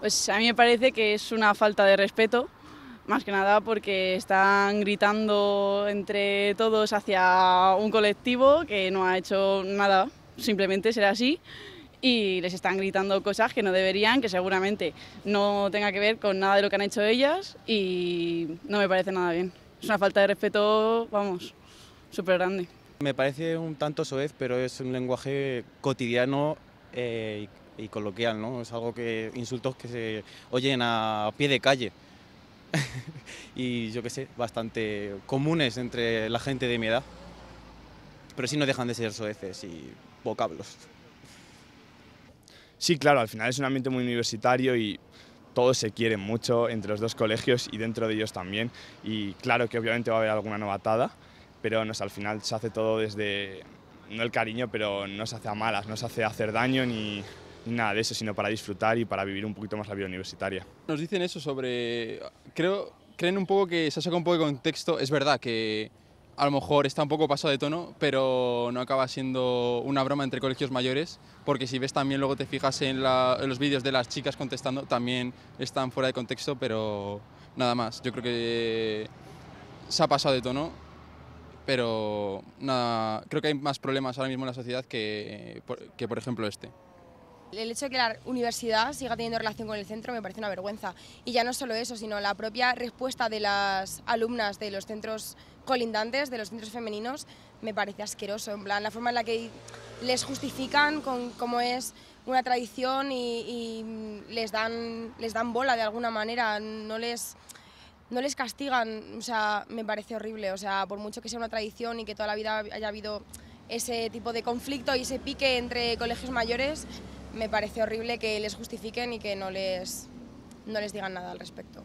Pues a mí me parece que es una falta de respeto, más que nada porque están gritando entre todos hacia un colectivo que no ha hecho nada, simplemente será así, y les están gritando cosas que no deberían, que seguramente no tenga que ver con nada de lo que han hecho ellas, y no me parece nada bien. Es una falta de respeto, vamos, súper grande. Me parece un tanto soez, pero es un lenguaje cotidiano eh, y coloquial, ¿no? Es algo que, insultos que se oyen a pie de calle y yo qué sé, bastante comunes entre la gente de mi edad. Pero sí no dejan de ser soeces y vocablos. Sí, claro, al final es un ambiente muy universitario y todos se quieren mucho entre los dos colegios y dentro de ellos también. Y claro que obviamente va a haber alguna novatada, pero no al final se hace todo desde, no el cariño, pero no se hace a malas, no se hace hacer daño ni, nada de eso, sino para disfrutar y para vivir un poquito más la vida universitaria. Nos dicen eso sobre, creo, creen un poco que se ha sacado un poco de contexto, es verdad que a lo mejor está un poco pasado de tono, pero no acaba siendo una broma entre colegios mayores, porque si ves también luego te fijas en, los vídeos de las chicas contestando, también están fuera de contexto, pero nada más. Yo creo que se ha pasado de tono, pero nada, creo que hay más problemas ahora mismo en la sociedad que, que por ejemplo, este. El hecho de que la universidad siga teniendo relación con el centro me parece una vergüenza. Y ya no solo eso, sino la propia respuesta de las alumnas de los centros colindantes, de los centros femeninos, me parece asqueroso. En plan, la forma en la que les justifican con cómo es una tradición y, y, les, dan, les dan bola de alguna manera, no les, no les castigan, o sea, me parece horrible, o sea, por mucho que sea una tradición y que toda la vida haya habido ese tipo de conflicto y ese pique entre colegios mayores, me parece horrible que les justifiquen y que no les, no les digan nada al respecto.